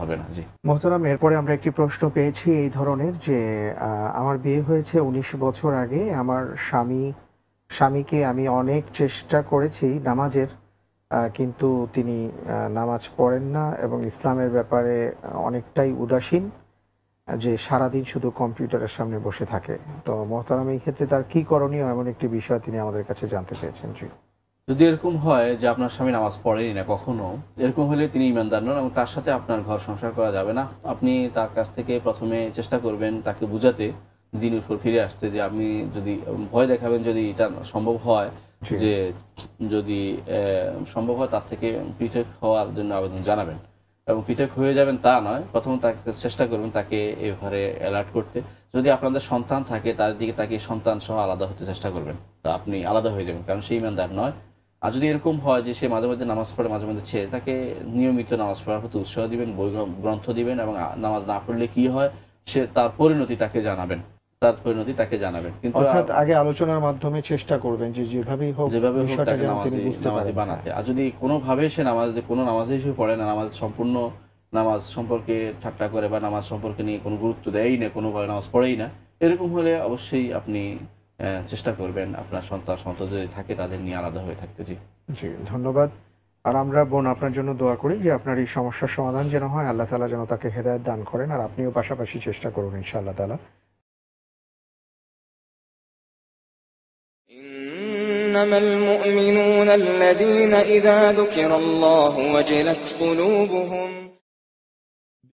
হবে এরপরে আমরা একটি প্রশ্ন পেয়েছি এই ধরনের যে আমার বিয়ে হয়েছে উনিশ বছর আগে আমার স্বামী স্বামীকে আমি অনেক চেষ্টা করেছি নামাজের কিন্তু তিনি নামাজ পড়েন না এবং ইসলামের ব্যাপারে অনেকটাই উদাসীন যে সারাদিন শুধু কম্পিউটারের সামনে বসে থাকে তো মহতারাম এই ক্ষেত্রে তার কি করণীয় এমন একটি বিষয় তিনি আমাদের কাছে জানতে চেয়েছেন জি যদি এরকম হয় যে আপনার স্বামী নামাজ পড়েনি না কখনো এরকম হলে তিনি ইমানদার নন এবং তার সাথে আপনার ঘর সংসার করা যাবে না আপনি তার কাছ থেকে প্রথমে চেষ্টা করবেন তাকে বুঝাতে দিনের উপর ফিরে আসতে যে আপনি যদি ভয় দেখাবেন যদি এটা সম্ভব হয় যে যদি সম্ভব হয় তার থেকে পৃথক হওয়ার জন্য আবেদন জানাবেন এবং পৃথক হয়ে যাবেন তা নয় প্রথম তাকে চেষ্টা করবেন তাকে এভাবে অ্যালার্ট করতে যদি আপনাদের সন্তান থাকে তাদের দিকে তাকে সন্তান সহ আলাদা হতে চেষ্টা করবেন তা আপনি আলাদা হয়ে যাবেন কারণ সেই ইমানদার নয় আর যদি এরকম হয় যে সে মাঝে মধ্যে নামাজ পড়ে মাঝে মধ্যে ছেড়ে তাকে নিয়মিত নামাজ পড়ার প্রতি উৎসাহ দিবেন বই গ্রন্থ দিবেন এবং নামাজ না পড়লে কি হয় সে তার পরিণতি তাকে জানাবেন তার পরিণতি তাকে জানাবেন কিন্তু আগে আলোচনার মাধ্যমে চেষ্টা করবেন যে যেভাবেই হোক যেভাবে হোক তাকে নামাজি বানাতে আর যদি কোনোভাবে সে নামাজ কোনো নামাজেই সে পড়ে না নামাজ সম্পূর্ণ নামাজ সম্পর্কে ঠাট্টা করে বা নামাজ সম্পর্কে নিয়ে কোনো গুরুত্ব দেয়ই না কোনোভাবে নামাজ পড়েই না এরকম হলে অবশ্যই আপনি চেষ্টা করবেন আপনার সন্তান সন্তান যদি থাকে তাদের নিয়ে আলাদা হয়ে থাকতে জি জি ধন্যবাদ আর আমরা বোন আপনার জন্য দোয়া করি যে আপনার এই সমস্যার সমাধান যেন হয় আল্লাহ তালা যেন তাকে হেদায়ত দান করেন আর আপনিও পাশাপাশি চেষ্টা করুন ইনশাআল্লাহ তালা إنما المؤمنون الذين إذا ذكر الله وجلت قلوبهم